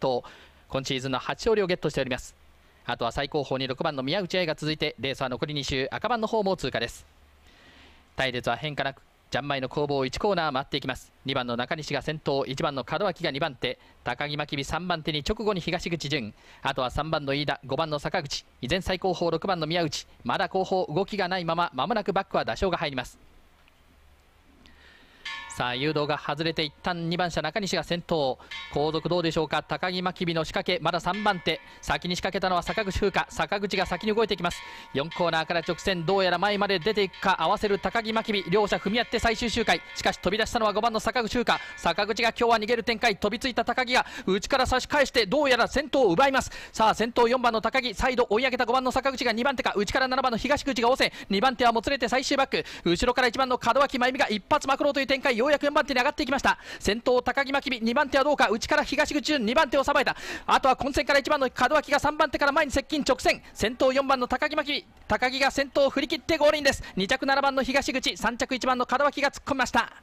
と今シーズンの8勝利をゲットしておりますあとは最高峰に6番の宮内愛が続いてレースは残り2周赤番の方も通過です対列は変化なくジャンマイの攻防1コーナー回っていきます2番の中西が先頭1番の門脇が2番手高木真備3番手に直後に東口順あとは3番の飯田5番の坂口依然最高峰6番の宮内まだ後方動きがないまままもなくバックは打賞が入りますさあ誘導が外れて一旦2番車中西が先頭後続どうでしょうか高木真備の仕掛けまだ3番手先に仕掛けたのは坂口風花坂口が先に動いていきます4コーナーから直線どうやら前まで出ていくか合わせる高木真備両者踏み合って最終周回しかし飛び出したのは5番の坂口風花坂口が今日は逃げる展開飛びついた高木が内から差し返してどうやら先頭を奪いますさあ先頭4番の高木再度追い上げた5番の坂口が2番手か内から7番の東口が応戦2番手はもつれて最終バック後ろから1番の門脇真由美が一発まくろうという展開ようやく4番手に上がっていきました先頭高木真備2番手はどうか内から東口順2番手をさばいたあとは混戦から1番の門脇が3番手から前に接近直線先頭4番の高木真備高木が先頭を振り切ってゴールインです2着7番の東口3着1番の門脇が突っ込みました